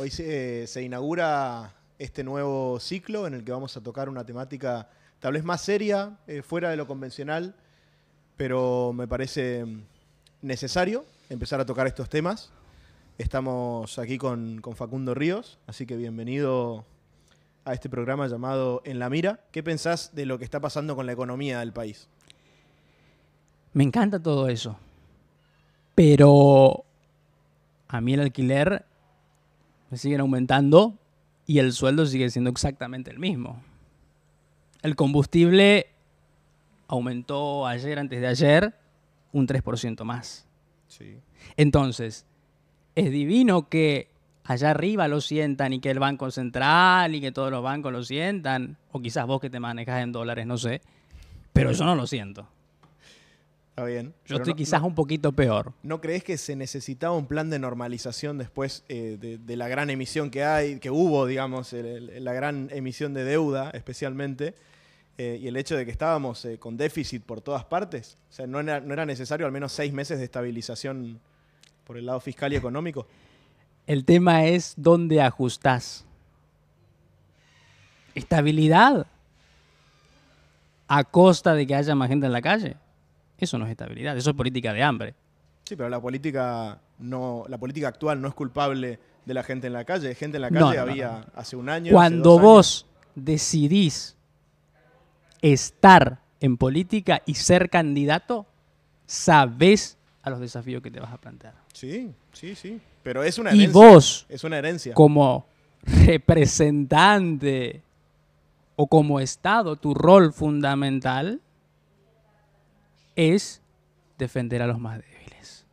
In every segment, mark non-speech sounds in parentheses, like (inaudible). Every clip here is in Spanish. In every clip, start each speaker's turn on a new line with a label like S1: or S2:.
S1: Hoy eh, se, inaugura este nuevo ciclo en el que vamos a tocar una temática tal vez más seria, eh, fuera de lo convencional, pero me parece necesario empezar a tocar estos temas. Estamos aquí con, con Facundo Ríos, así que bienvenido a este programa llamado En la Mira. ¿Qué pensás de lo que está pasando con la economía del país?
S2: Me encanta todo eso, pero a mí el alquiler siguen aumentando y el sueldo sigue siendo exactamente el mismo. El combustible aumentó ayer, antes de ayer, un 3% más. Entonces, es divino que allá arriba lo sientan y que el Banco Central y que todos los bancos lo sientan, o quizás vos que te manejas en dólares, no sé, pero eso no lo siento bien. Yo estoy quizás un poquito peor.
S1: ¿No crees que se necesitaba un plan de normalización después eh, de, la gran emisión que hay, que hubo, digamos, la gran emisión de deuda especialmente? Eh, y el hecho de que estábamos eh, con déficit por todas partes. O sea, ¿no era, ¿no era, necesario al menos seis meses de estabilización por el lado fiscal y económico?
S2: El tema es dónde ajustás. Estabilidad. A costa de que haya más gente en la calle. Eso no es estabilidad, eso es política de hambre.
S1: Sí, pero la política no, la política actual no es culpable de la gente en la calle. Gente en la calle había hace un año. Cuando vos
S2: decidís estar en política y ser candidato, sabés a los desafíos que te vas a plantear. Sí, sí, sí. Pero es una herencia. Y vos, es una herencia. como representante o como Estado, tu rol fundamental es defender a los más débiles.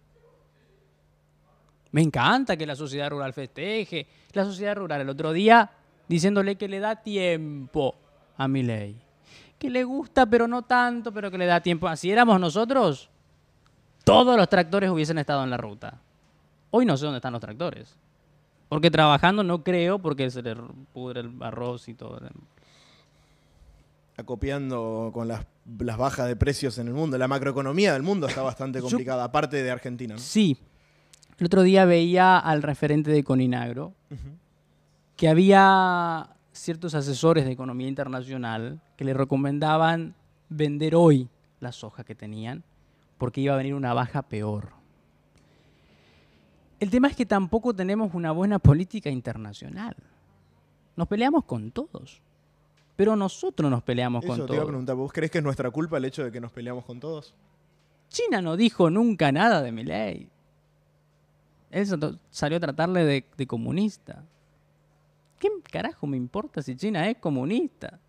S2: Me encanta que la sociedad rural festeje. La sociedad rural el otro día diciéndole que le da tiempo a mi ley. Que le gusta, pero no tanto, pero que le da tiempo. Así éramos nosotros. Todos los tractores hubiesen estado en la ruta. Hoy no sé dónde están los tractores. Porque trabajando no creo, porque se le pudre el arroz y todo acopiando con las,
S1: bajas de precios en el mundo. La macroeconomía del mundo está bastante (laughs) complicada, aparte de Argentina.
S2: Sí. El otro día veía al referente de Coninagro que había ciertos asesores de economía internacional que le recomendaban vender hoy la soja que tenían porque iba a venir una baja peor. El tema es que tampoco tenemos una buena política internacional. Nos peleamos con todos. Pero nosotros nos peleamos con todos. Eso te iba a preguntar,
S1: ¿vos crees que es nuestra culpa el hecho de que nos peleamos con todos?
S2: China no dijo nunca nada de Milei. Él salió a tratarle de, de comunista. ¿Qué carajo me importa si China es comunista?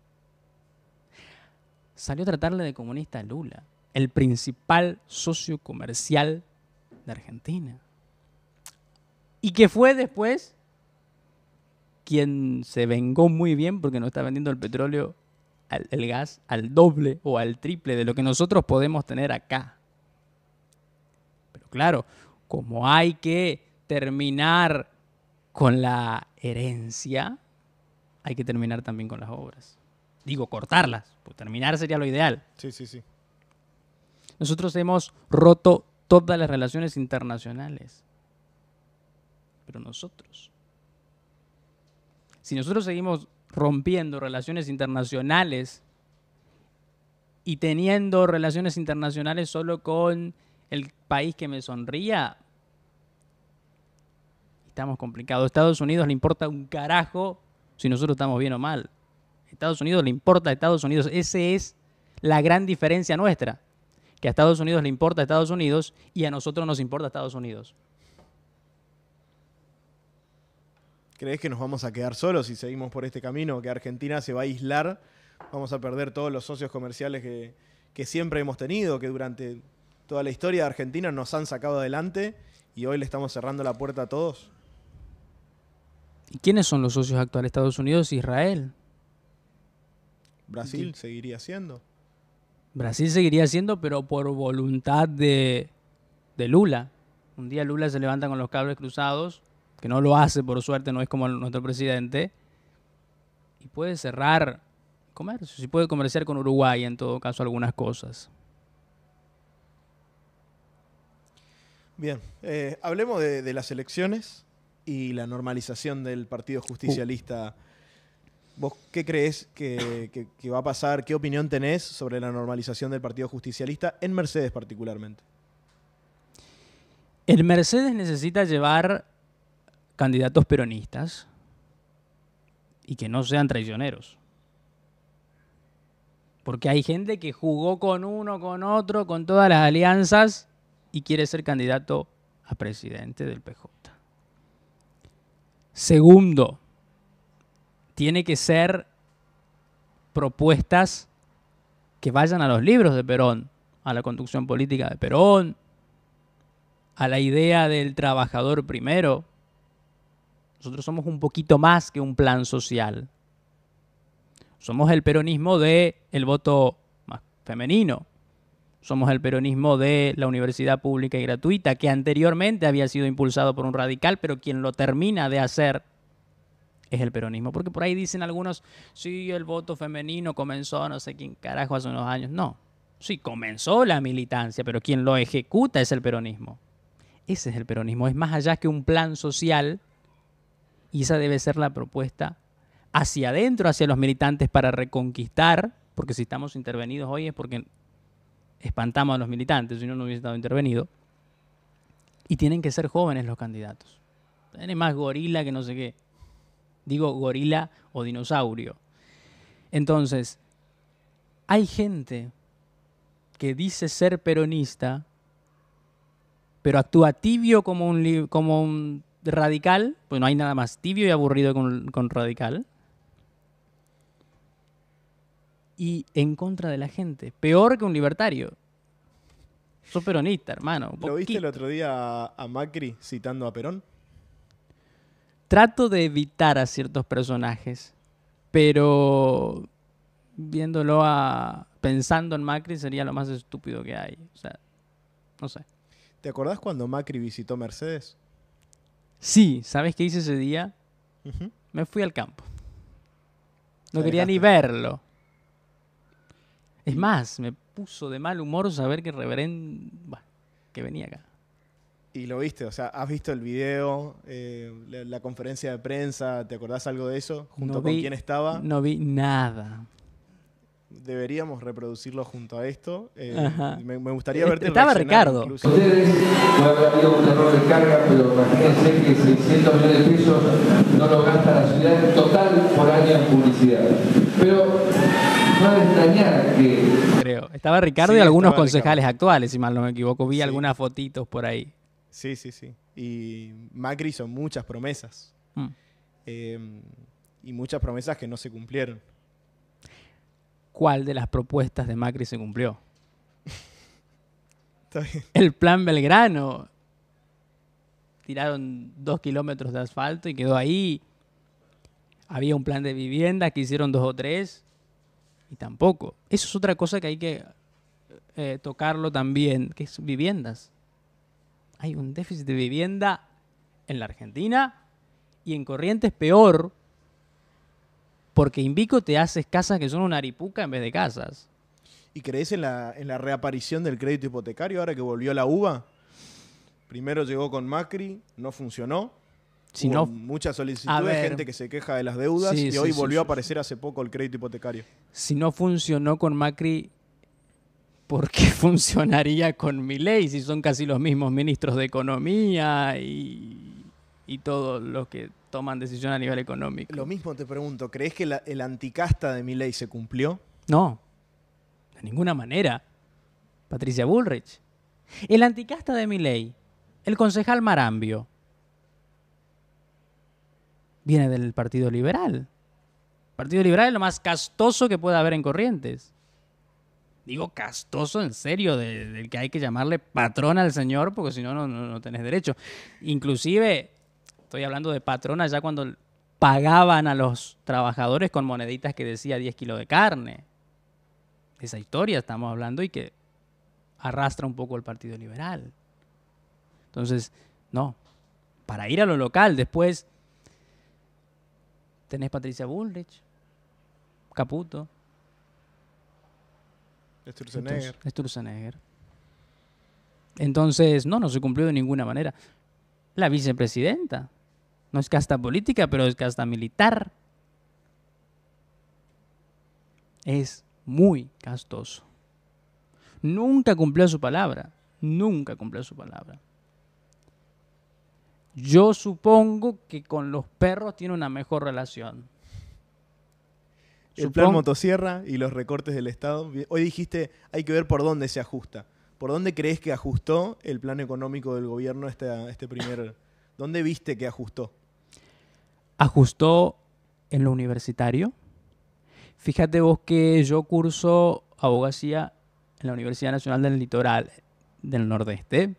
S2: Salió a tratarle de comunista a Lula, el principal socio comercial de Argentina. Y que fue después quien se vengó muy bien porque nos está vendiendo el petróleo, el, gas, al doble o al triple de lo que nosotros podemos tener acá. Pero claro, como hay que terminar con la herencia, hay que terminar también con las obras. Digo, cortarlas, pues terminar sería lo ideal. Sí, sí, sí. Nosotros hemos roto todas las relaciones internacionales. Pero nosotros si nosotros seguimos rompiendo relaciones internacionales y teniendo relaciones internacionales solo con el país que me sonría, estamos complicados. A Estados Unidos le importa un carajo si nosotros estamos bien o mal. A Estados Unidos le importa a Estados Unidos. Esa es la gran diferencia nuestra. Que a Estados Unidos le importa a Estados Unidos y a nosotros nos importa a Estados Unidos.
S1: ¿Crees que nos vamos a quedar solos si seguimos por este camino? ¿Que Argentina se va a aislar? ¿Vamos a perder todos los socios comerciales que, siempre hemos tenido, que durante toda la historia de Argentina nos han sacado adelante y hoy le estamos cerrando la puerta a todos?
S2: ¿Y quiénes son los socios actuales? Estados Unidos, Israel. Brasil seguiría siendo. Brasil seguiría siendo, pero por voluntad de, de Lula. Un día Lula se levanta con los cables cruzados que no lo hace por suerte, no es como nuestro presidente, y puede cerrar comercio, si puede comerciar con Uruguay en todo caso algunas cosas.
S1: Bien, eh, hablemos de, las elecciones y la normalización del Partido Justicialista. Uh. ¿Vos qué crees que, que, va a pasar? ¿Qué opinión tenés sobre la normalización del Partido Justicialista en Mercedes particularmente?
S2: El Mercedes necesita llevar candidatos peronistas y que no sean traicioneros. Porque hay gente que jugó con uno, con otro, con todas las alianzas y quiere ser candidato a presidente del PJ. Segundo, tiene que ser propuestas que vayan a los libros de Perón, a la conducción política de Perón, a la idea del trabajador primero, nosotros somos un poquito más que un plan social. Somos el peronismo del el voto femenino. Somos el peronismo de la universidad pública y gratuita, que anteriormente había sido impulsado por un radical, pero quien lo termina de hacer es el peronismo. Porque por ahí dicen algunos, sí, el voto femenino comenzó, no sé quién carajo, hace unos años. No, sí, comenzó la militancia, pero quien lo ejecuta es el peronismo. Ese es el peronismo, es más allá que un plan social y esa debe ser la propuesta hacia adentro, hacia los militantes para reconquistar, porque si estamos intervenidos hoy es porque espantamos a los militantes, si no, no hubiese estado intervenido. Y tienen que ser jóvenes los candidatos. Tiene más gorila que no sé qué. Digo gorila o dinosaurio. Entonces, hay gente que dice ser peronista, pero actúa tibio como un, como un radical, pues no hay nada más tibio y aburrido con, con radical. Y en contra de la gente. Peor que un libertario. Sos peronista, hermano.
S1: ¿Lo viste el otro día a Macri citando a Perón?
S2: Trato de evitar a ciertos personajes, pero viéndolo a. pensando en Macri sería lo más estúpido que hay. O sea, no sé.
S1: ¿Te acordás cuando Macri visitó Mercedes?
S2: Sí, ¿sabes qué hice ese día? Me fui al campo. No quería ni verlo. Es más, me puso de mal humor saber que reverén Bueno, que venía acá.
S1: Y lo viste, o sea, has visto el video, eh, la, conferencia de prensa, ¿te acordás algo de eso? ¿Junto con quién estaba?
S2: No vi nada
S1: deberíamos reproducirlo junto a esto. Eh, me, me, gustaría verte. Estaba Ricardo. Incluso. Ustedes no habrá habido un error de carga, pero imagínense que 600 millones de pesos
S2: no lo gasta la ciudad en total por año en publicidad. Pero no es extrañar que. Creo. Estaba Ricardo y algunos concejales actuales, si mal no me equivoco. Vi algunas fotitos por ahí. Sí, sí, sí.
S1: Y Macri hizo muchas promesas. Mm. Eh, y muchas promesas que no se cumplieron
S2: cuál de las propuestas de Macri se cumplió. (laughs) El plan Belgrano. Tiraron dos kilómetros de asfalto y quedó ahí. Había un plan de vivienda que hicieron dos o tres y tampoco. Eso es otra cosa que hay que eh, tocarlo también, que es viviendas. Hay un déficit de vivienda en la Argentina y en Corrientes peor porque Invico te haces casas que son una aripuca en vez de casas.
S1: ¿Y crees en la, reaparición del crédito hipotecario ahora que volvió la uva? Primero llegó con Macri, no funcionó. Si mucha solicitud de gente que se queja de las deudas y hoy volvió a aparecer hace poco el crédito hipotecario.
S2: Si no funcionó con Macri, ¿por qué (laughs) funcionaría con Milei si son casi los mismos ministros de Economía y, todos los que toman decisión a nivel económico.
S1: Lo mismo te pregunto, ¿crees que el anticasta de mi ley se
S2: cumplió? No, de ninguna manera. Patricia Bullrich. El anticasta de mi ley, el concejal Marambio, viene del Partido Liberal. El Partido Liberal es lo más castoso que pueda haber en Corrientes. Digo castoso en serio, del que hay que llamarle patrón al señor, porque si no, no, no tenés derecho. Inclusive Estoy hablando de patronas ya cuando pagaban a los trabajadores con moneditas que decía 10 kilos de carne. esa historia estamos hablando y que arrastra un poco el Partido Liberal. Entonces, no, para ir a lo local después tenés Patricia Bullrich, Caputo, Sturzenegger. Entonces, no, no se cumplió de ninguna manera. La vicepresidenta, no es casta política, pero es casta militar. Es muy castoso. Nunca cumplió su palabra. Nunca cumplió su palabra. Yo supongo que con los perros tiene una mejor relación. El plan
S1: motosierra y los recortes del Estado. Hoy dijiste, hay que ver por dónde se ajusta. ¿Por dónde crees que ajustó el plan económico del gobierno este, este primer... (laughs) ¿Dónde viste que ajustó?
S2: ajustó en lo universitario. Fíjate vos que yo curso abogacía en la Universidad Nacional del Litoral del Nordeste.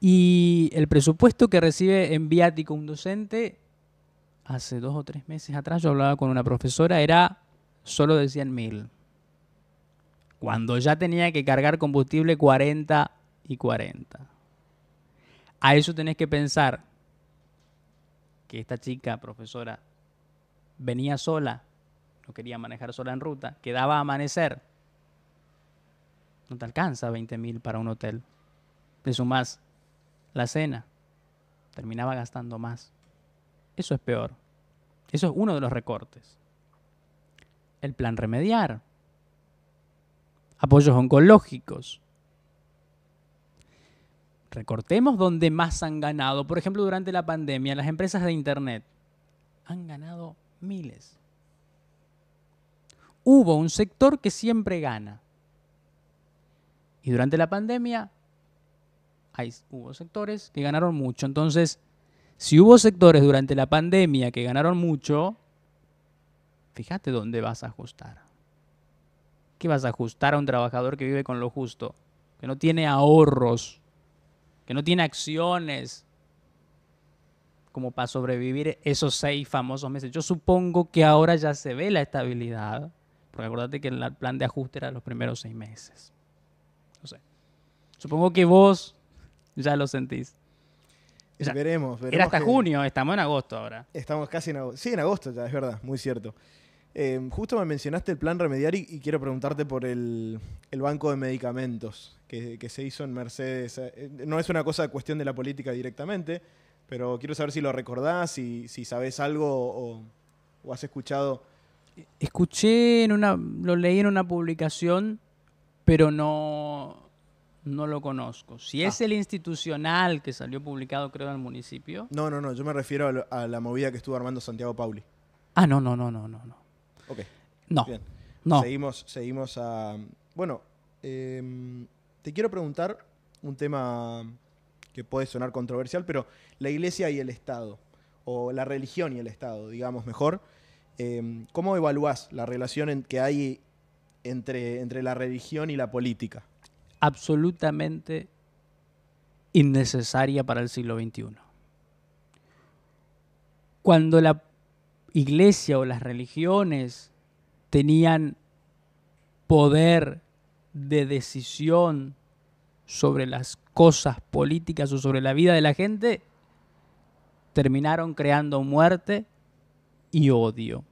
S2: Y el presupuesto que recibe en viático un docente, hace dos o tres meses atrás yo hablaba con una profesora, era solo de 100 mil. Cuando ya tenía que cargar combustible 40 y 40. A eso tenés que pensar que esta chica, profesora, venía sola, no quería manejar sola en ruta, quedaba a amanecer, no te alcanza 20 mil para un hotel. Le más, la cena, terminaba gastando más. Eso es peor. Eso es uno de los recortes. El plan remediar. Apoyos oncológicos recortemos donde más han ganado. Por ejemplo, durante la pandemia, las empresas de Internet han ganado miles. Hubo un sector que siempre gana. Y durante la pandemia hay, hubo sectores que ganaron mucho. Entonces, si hubo sectores durante la pandemia que ganaron mucho, fíjate dónde vas a ajustar. ¿Qué vas a ajustar a un trabajador que vive con lo justo, que no tiene ahorros? que no tiene acciones como para sobrevivir esos seis famosos meses. Yo supongo que ahora ya se ve la estabilidad, porque acuérdate que el plan de ajuste era los primeros seis meses. No sé. Supongo que vos ya lo sentís. O veremos, veremos, Era hasta junio, estamos en agosto ahora.
S1: Estamos casi en agosto. Sí, en agosto ya, es verdad, muy cierto. Em, justo me mencionaste el plan remediar y, quiero preguntarte por el, banco de medicamentos que, se hizo en Mercedes. Eh, eh, no es una cosa cuestión de la política directamente, pero quiero saber si lo recordás, si, si sabés algo o, has escuchado.
S2: Escuché en una. lo leí en una publicación, pero no, no lo conozco. Si es ah. el institucional que salió publicado, creo, en el municipio. No,
S1: no, no. Yo me refiero a, la movida que estuvo armando Santiago Pauli.
S2: Ah, no, no, no, no, no. Ok.
S1: No. Seguimos, seguimos a. Bueno, em, te quiero preguntar un tema que puede sonar controversial, pero la iglesia y el Estado, o la religión y el Estado, digamos mejor. Em, ¿Cómo evalúas la relación que hay entre, entre la religión y la política?
S2: Absolutamente innecesaria para el siglo XXI. Cuando la iglesia o las religiones tenían poder de decisión sobre las cosas políticas o sobre la vida de la gente, terminaron creando muerte y odio.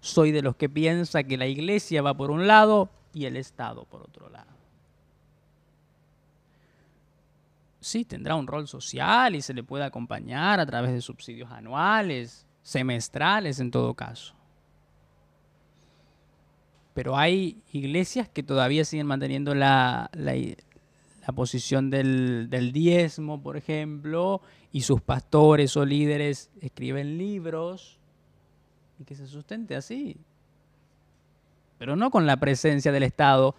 S2: Soy de los que piensa que la iglesia va por un lado y el Estado por otro lado. Sí, tendrá un rol social y se le puede acompañar a través de subsidios anuales, semestrales en todo caso. Pero hay iglesias que todavía siguen manteniendo la, posición del, del, diezmo, por ejemplo, y sus pastores o líderes escriben libros y que se sustente así, pero no con la presencia del Estado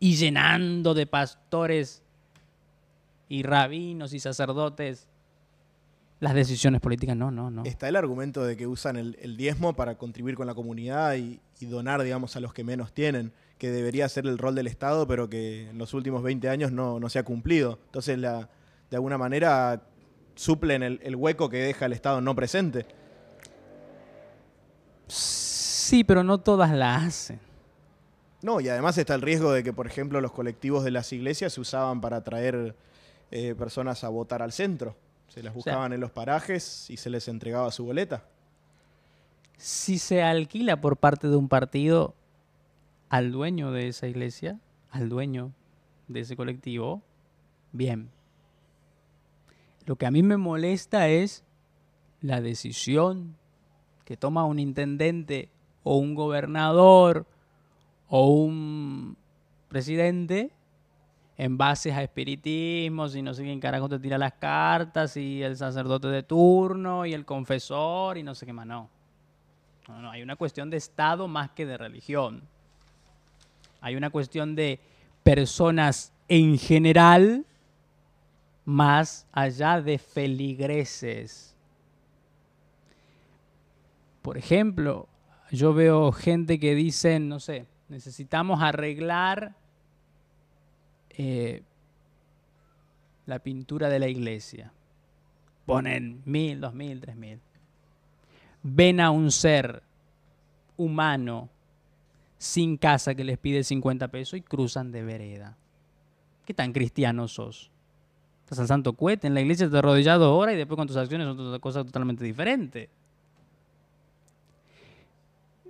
S2: y llenando de pastores y rabinos y sacerdotes las decisiones políticas, no, no, no. Está el argumento de que usan el, diezmo
S1: para contribuir con la comunidad y, donar, digamos, a los que menos tienen, que debería ser el rol del Estado, pero que en los últimos 20 años no, se ha cumplido. Entonces, de alguna manera, suplen el, hueco que deja el Estado no presente.
S2: Sí, pero no todas la hacen.
S1: No, y además está el riesgo de que, por ejemplo, los colectivos de las iglesias se usaban para atraer eh, personas a votar al centro. Se las buscaban en los parajes y se les entregaba su boleta.
S2: Si se alquila por parte de un partido al dueño de esa iglesia, al dueño de ese colectivo, bien. Lo que a mí me molesta es la decisión que toma un intendente o un gobernador o un presidente en bases a espiritismo, si no sé quién carajo te tira las cartas, y el sacerdote de turno, y el confesor, y no sé qué más, no. No, no, hay una cuestión de Estado más que de religión. Hay una cuestión de personas en general más allá de feligreses. Por ejemplo, yo veo gente que dicen, no sé, necesitamos arreglar eh, la pintura de la iglesia. Ponen mil, dos mil, tres mil. Ven a un ser humano sin casa que les pide 50 pesos y cruzan de vereda. ¿Qué tan cristiano sos? Estás al santo cuete en la iglesia te arrodillado ahora y después con tus acciones son otra cosa totalmente diferente.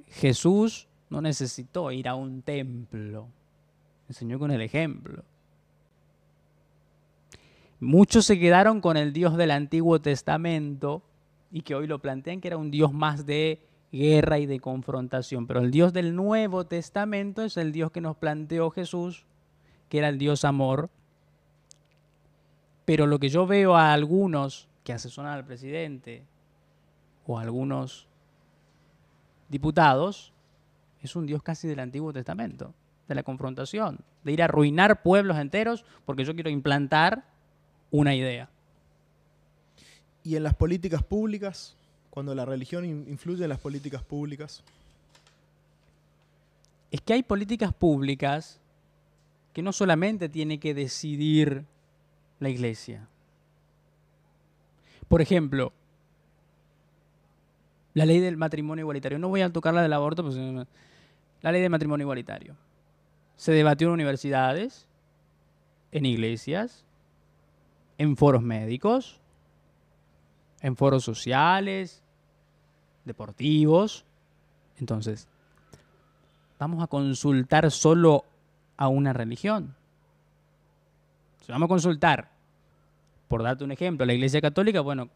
S2: Jesús no necesitó ir a un templo, enseñó con el ejemplo. Muchos se quedaron con el Dios del Antiguo Testamento y que hoy lo plantean que era un Dios más de guerra y de confrontación. Pero el Dios del Nuevo Testamento es el Dios que nos planteó Jesús, que era el Dios amor. Pero lo que yo veo a algunos que asesoran al presidente o a algunos diputados es un Dios casi del Antiguo Testamento, de la confrontación, de ir a arruinar pueblos enteros porque yo quiero implantar una idea. ¿Y en las políticas públicas?
S1: Cuando la religión influye en las políticas
S2: públicas. Es que hay políticas públicas que no solamente tiene que decidir la iglesia. Por ejemplo, la ley del matrimonio igualitario. No voy a tocar la del aborto, pues, eh, la ley del matrimonio igualitario. Se debatió en universidades, en iglesias, en foros médicos, en foros sociales, deportivos. Entonces, vamos a consultar solo a una religión. Si vamos a consultar, por darte un ejemplo, a la Iglesia Católica, bueno,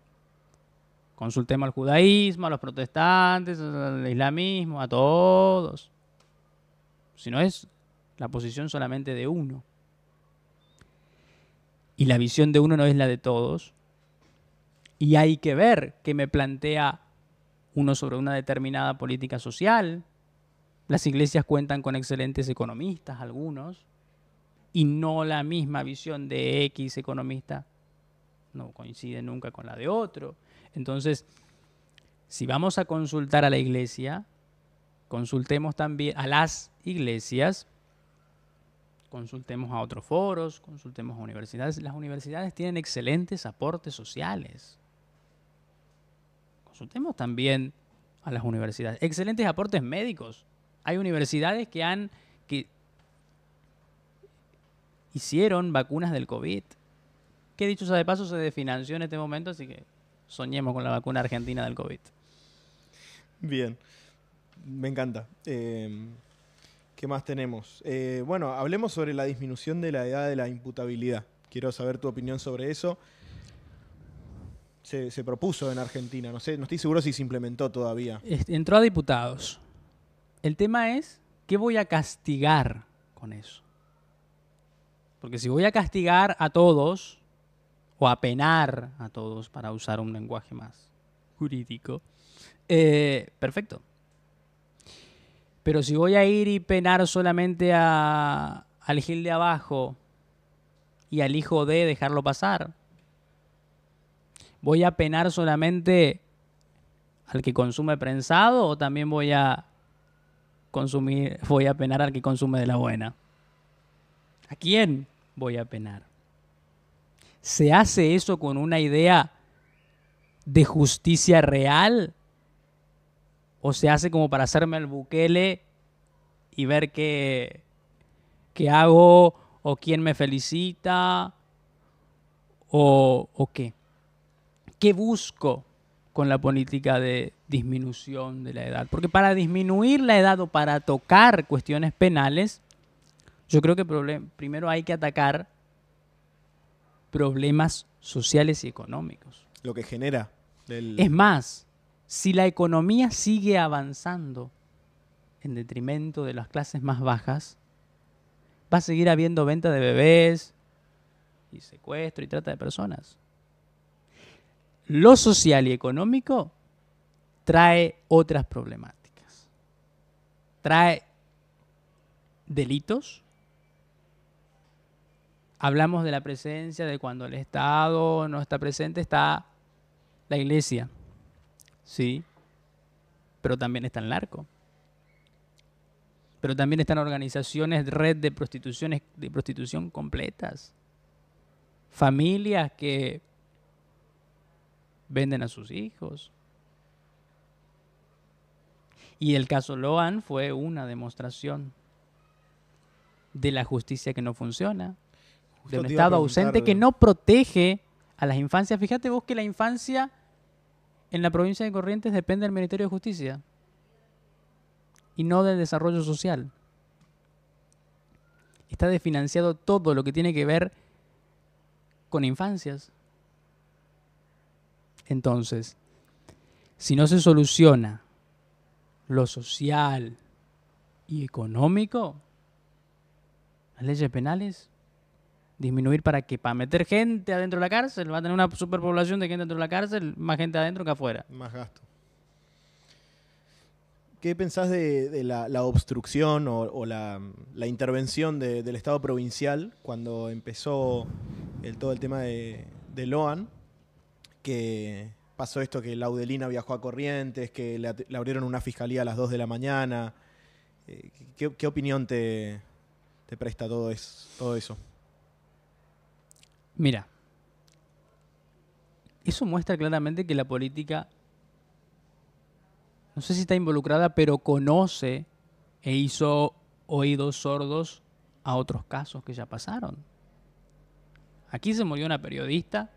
S2: consultemos al judaísmo, a los protestantes, al islamismo, a todos. Si no es la posición solamente de uno y la visión de uno no es la de todos. Y hay que ver qué me plantea uno sobre una determinada política social. Las iglesias cuentan con excelentes economistas, algunos, y no la misma visión de X economista no coincide nunca con la de otro. Entonces, si vamos a consultar a la iglesia, consultemos también a las iglesias consultemos a otros foros, consultemos a universidades. Las universidades tienen excelentes aportes sociales. Consultemos también a las universidades. Excelentes aportes médicos. Hay universidades que han que hicieron vacunas del COVID. Que dicho sea de paso, se desfinanció en este momento, así que soñemos con la vacuna argentina del COVID. Bien.
S1: Me encanta. Eh, ¿Qué más tenemos? Eh, bueno, hablemos sobre la disminución de la edad de la imputabilidad. Quiero saber tu opinión sobre eso. Se, propuso en Argentina, no sé, no estoy seguro si se implementó todavía. Entró a
S2: diputados. El tema es, ¿qué voy a castigar con eso? Porque si voy a castigar a todos, o a penar a todos, para usar un lenguaje más jurídico, eh, perfecto. Pero si voy a ir y penar solamente al gil de abajo y al hijo de dejarlo pasar, voy a penar solamente al que consume prensado o también voy a consumir, voy a penar al que consume de la buena. ¿A quién voy a penar? ¿Se hace eso con una idea de justicia real? o se hace como para hacerme el buquele y ver qué, qué hago o quién me felicita o, qué. ¿Qué busco con la política de disminución de la edad? Porque para disminuir la edad o para tocar cuestiones penales, yo creo que primero hay que atacar problemas sociales y económicos. Lo que genera. Es más, si la economía sigue avanzando en detrimento de las clases más bajas, va a seguir habiendo venta de bebés y secuestro y trata de personas. Lo social y económico trae otras problemáticas. Trae delitos. Hablamos de la presencia de cuando el Estado no está presente, está la iglesia sí, pero también está el narco. Pero también están organizaciones, red de prostituciones, de prostitución completas. Familias que venden a sus hijos. Y el caso Loan fue una demostración de la justicia que no funciona, de un Estado ausente que eh, no protege a las infancias. Fíjate vos que la infancia en la provincia de Corrientes depende del Ministerio de Justicia y no del desarrollo social. Está desfinanciado todo lo que tiene que ver con infancias. Entonces, si no se soluciona lo social y económico, las leyes penales disminuir para que para meter gente adentro de la cárcel, va a tener una superpoblación de gente dentro de la cárcel, más gente adentro que afuera. Más gasto.
S1: ¿Qué pensás de, la, obstrucción o, la, intervención del Estado provincial cuando empezó el, todo el tema de, de, Loan? Que pasó esto, que Laudelina viajó a Corrientes, que le, abrieron una fiscalía a las 2 de la mañana. Eh, ¿Qué, qué opinión te, te presta todo,
S2: es, todo eso? Mira, eso muestra claramente que la política, no sé si está involucrada, pero conoce e hizo oídos sordos a otros casos que ya pasaron. Aquí se murió una periodista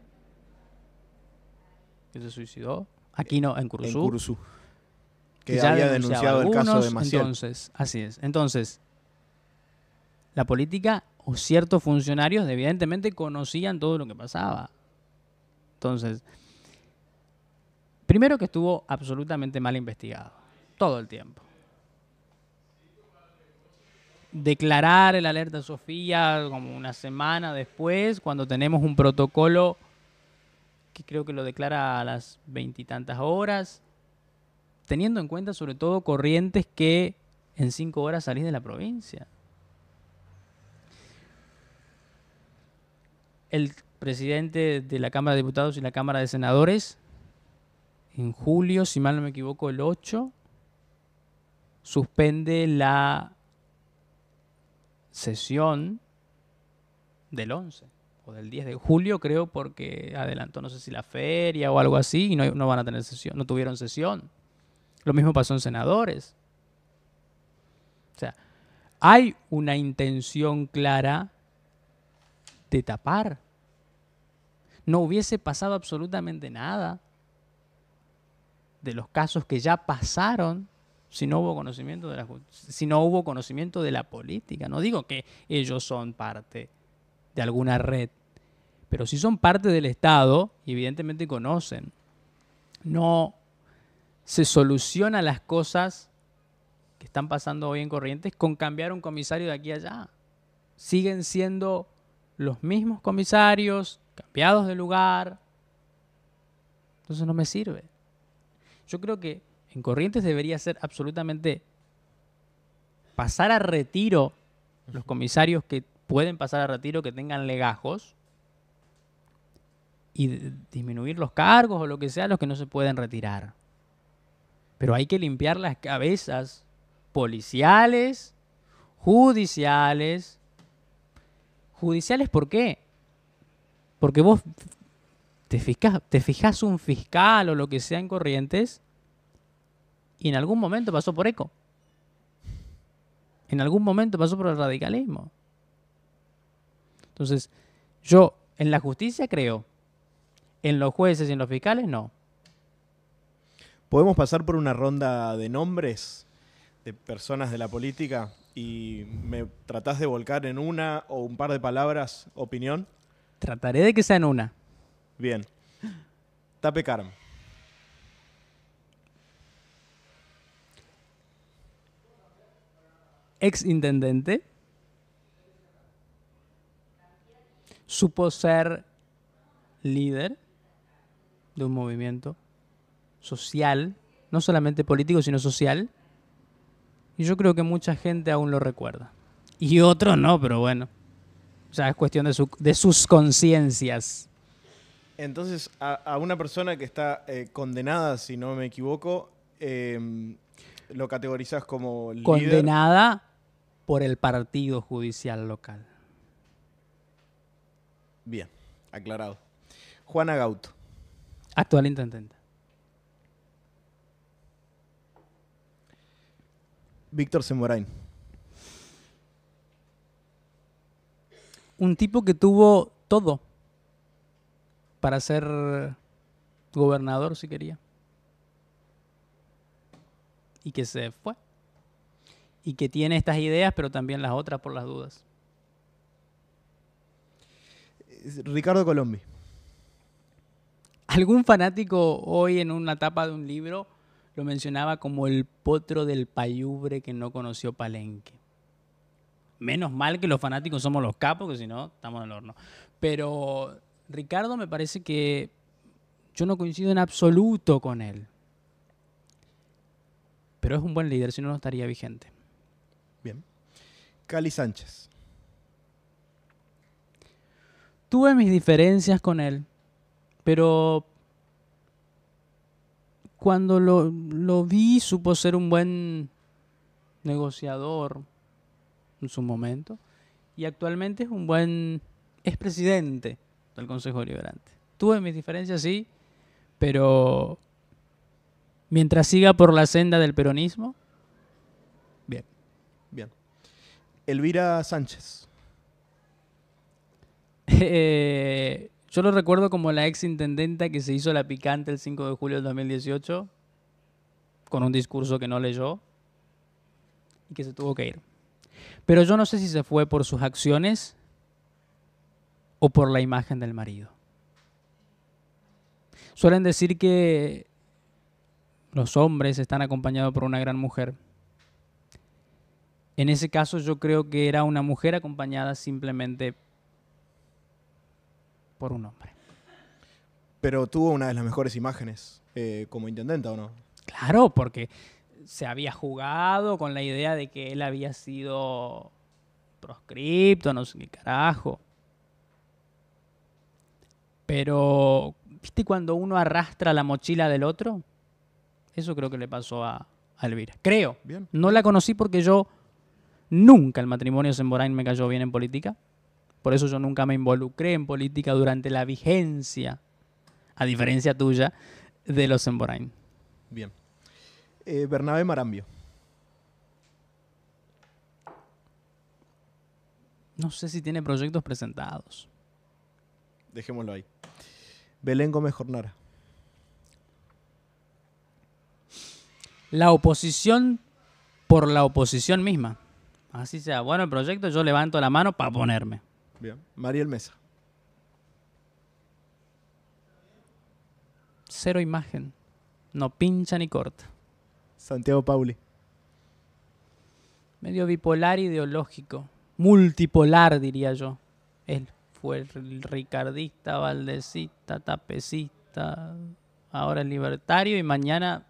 S2: que se suicidó. Aquí no, en Cursú. En Que, ya había denunciado el caso de Maciel. Entonces, así es. Entonces, la política o ciertos funcionarios evidentemente conocían todo lo que pasaba. Entonces, primero que estuvo absolutamente mal investigado, todo el tiempo. Declarar el alerta Sofía como una semana después, cuando tenemos un protocolo que creo que lo declara a las veintitantas horas, teniendo en cuenta sobre todo corrientes que en cinco horas salís de la provincia. el presidente de la Cámara de Diputados y la Cámara de Senadores, en julio, si mal no me equivoco, el 8, suspende la sesión del 11 o del 10 de julio, creo, porque adelantó, no sé si la feria o algo así, y no, van a tener sesión, no tuvieron sesión. Lo mismo pasó en senadores. O sea, hay una intención clara de tapar no hubiese pasado absolutamente nada de los casos que ya pasaron si no hubo conocimiento de la si no hubo conocimiento de la política. No digo que ellos son parte de alguna red, pero si son parte del Estado y evidentemente conocen. No se solucionan las cosas que están pasando hoy en Corrientes con cambiar un comisario de aquí a allá. Siguen siendo los mismos comisarios, cambiados de lugar. Entonces no me sirve. Yo creo que en Corrientes debería ser absolutamente pasar a retiro los comisarios que pueden pasar a retiro, que tengan legajos, y disminuir los cargos o lo que sea, los que no se pueden retirar. Pero hay que limpiar las cabezas policiales, judiciales. ¿Judiciales por qué? Porque vos te fijas un fiscal o lo que sea en Corrientes y en algún momento pasó por ECO. En algún momento pasó por el radicalismo. Entonces, yo en la justicia creo, en los jueces y en los fiscales no. ¿Podemos pasar por una ronda de nombres
S1: de personas de la política y me tratás de volcar en una o un par de palabras opinión?
S2: Trataré de que sean una. Bien. Tape Carmen. Ex intendente. Supo ser líder de un movimiento social, no solamente político, sino social. Y yo creo que mucha gente aún lo recuerda. Y otros no, pero bueno. O sea, es cuestión de, sus conciencias.
S1: Entonces, a, una persona que está eh, condenada, si no me equivoco, em, lo categorizas como condenada
S2: por el partido judicial local.
S1: Bien, aclarado. Juana Gauto.
S2: Actual intendente. Víctor Semorain. un tipo que tuvo todo para ser gobernador si quería. Y que se fue. Y que tiene estas ideas, pero también las otras por las dudas. Ricardo Colombi. Algún fanático hoy en una tapa de un libro lo mencionaba como el potro del payubre que no conoció Palenque. Menos mal que los fanáticos somos los capos, que si no, estamos en el horno. Pero Ricardo me parece que yo no coincido en absoluto con él. Pero es un buen líder, si no, no estaría vigente. Bien. Cali Sánchez. Tuve mis diferencias con él, pero cuando lo, lo vi supo ser un buen negociador, en su momento y actualmente es un buen expresidente presidente del Consejo Liberante Tuve mis diferencias, sí, pero mientras siga por la senda del peronismo, bien. Bien. Elvira Sánchez. (laughs) Eh, yo lo recuerdo como la ex intendenta que se hizo la picante el 5 de julio del 2018 con un discurso que no leyó y que se tuvo que ir. Pero yo no sé si se fue por sus acciones o por la imagen del marido. Suelen decir que los hombres están acompañados por una gran mujer. En ese caso yo creo que era una mujer acompañada simplemente por un hombre. Pero
S1: tuvo una de las mejores imágenes eh, como intendenta, ¿o no? Claro, porque
S2: se había jugado con la idea de que él había sido proscripto, no sé qué carajo. Pero, ¿viste cuando uno arrastra la mochila del otro? Eso creo que le pasó a, Elvira. Creo. No la conocí porque yo nunca el matrimonio Semborain me cayó bien en política. Por eso yo nunca me involucré en política durante la vigencia, a diferencia tuya, de los Semborain.
S1: Bien. Eh, Bernabe Marambio.
S2: No sé si tiene proyectos presentados. Dejémoslo ahí. Belén Gómez Jornara. La oposición por la oposición misma. Así sea, bueno el proyecto, yo levanto la mano para ponerme. Bien. Mariel Mesa. Cero imagen. No pincha ni corta. Santiago Pauli. Medio bipolar ideológico. Multipolar, diría yo. Él fue el ricardista, valdecista, tapecista, ahora el libertario y mañana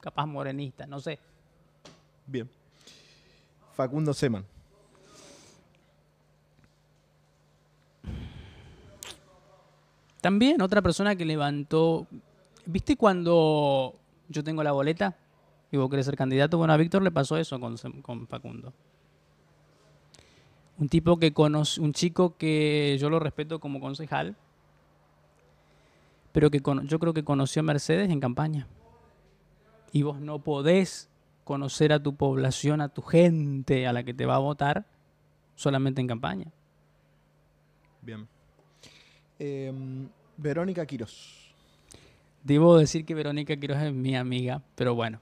S2: capaz morenista, no sé. Bien. Facundo Seman. También otra persona que levantó. ¿Viste cuando yo tengo la boleta? y vos querés ser candidato. Bueno, a Víctor le pasó eso con, Facundo. Un tipo que conoce, un chico que yo lo respeto como concejal, pero que yo creo que conoció a Mercedes en campaña. Y vos no podés conocer a tu población, a tu gente, a la que te va a votar, solamente en campaña.
S1: Bien. Em, Verónica Quiros.
S2: Debo decir que Verónica Quiroz es mi amiga, pero bueno,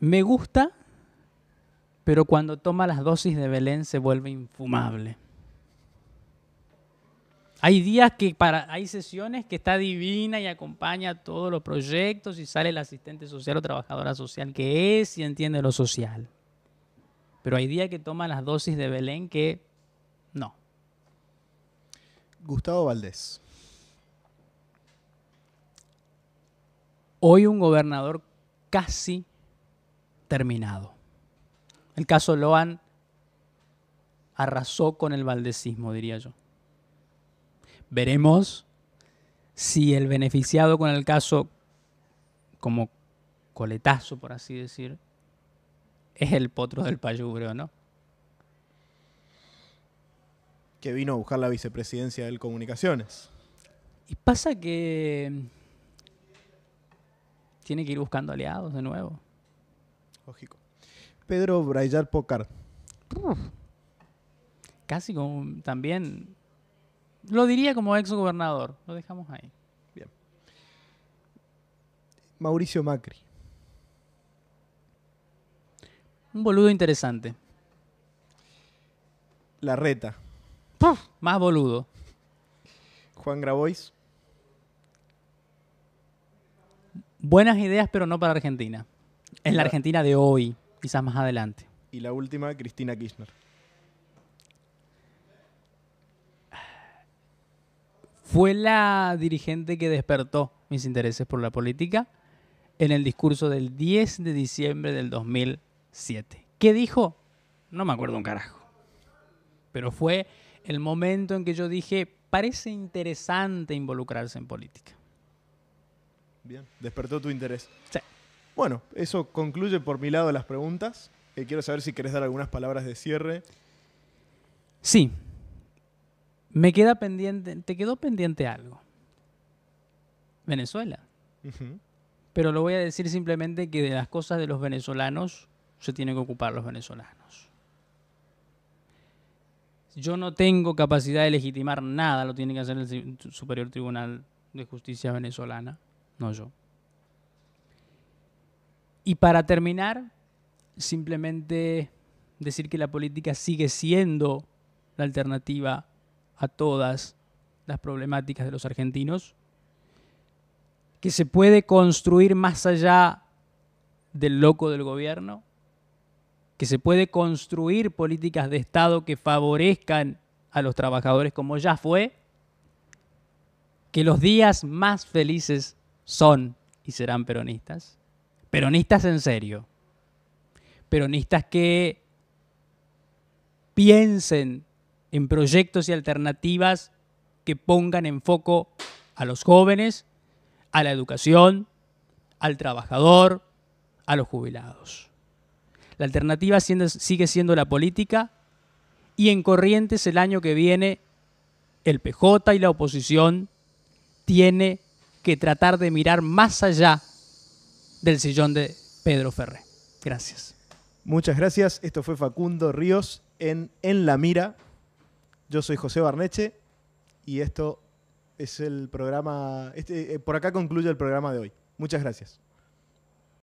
S2: me gusta, pero cuando toma las dosis de Belén se vuelve infumable. Hay días que para, hay sesiones que está divina y acompaña todos los proyectos y sale el asistente social o trabajadora social que es y entiende lo social. Pero hay días que toma las dosis de Belén que no. Gustavo Valdés. Hoy un gobernador casi terminado. El caso Loan arrasó con el valdecismo, diría yo. Veremos si el beneficiado con el caso, como coletazo, por así decir, es el potro del payubre no.
S1: Que vino a buscar la vicepresidencia de Comunicaciones.
S2: Y pasa que tiene que ir buscando aliados de nuevo. Lógico. Pedro
S1: Brayar Pocar.
S2: Casi como también. Lo diría como ex gobernador. Lo dejamos ahí. Bien. Mauricio Macri. Un boludo interesante. La reta. más boludo. Juan Grabois. Buenas ideas, pero no para Argentina. En la Argentina de hoy, quizás más adelante.
S1: Y la última, Cristina Kirchner.
S2: Fue la dirigente que despertó mis intereses por la política en el discurso del 10 de diciembre del 2007. ¿Qué dijo? No me acuerdo un carajo. Pero fue el momento en que yo dije, parece interesante involucrarse en política. Bien, despertó tu interés. Sí. Bueno, eso concluye
S1: por mi lado las preguntas. Eh, quiero saber si querés dar algunas palabras de cierre.
S2: Sí. Me queda pendiente, te quedó pendiente algo. Venezuela. Pero lo voy a decir simplemente que de las cosas de los venezolanos se tienen que ocupar los venezolanos. Yo no tengo capacidad de legitimar nada, lo tiene que hacer el Superior Tribunal de Justicia venezolana, no yo. Y para terminar, simplemente decir que la política sigue siendo la alternativa a todas las problemáticas de los argentinos, que se puede construir más allá del loco del gobierno, que se puede construir políticas de Estado que favorezcan a los trabajadores como ya fue, que los días más felices son y serán peronistas peronistas en serio, peronistas que piensen en proyectos y alternativas que pongan en foco a los jóvenes, a la educación, al trabajador, a los jubilados. La alternativa sigue siendo la política y en Corrientes el año que viene el PJ y la oposición tiene que tratar de mirar más allá del sillón de Pedro Ferré. Gracias.
S1: Muchas gracias. Esto fue Facundo Ríos en En la Mira. Yo soy José Barneche y esto es el programa. Este, eh, por acá concluye el programa de hoy. Muchas gracias.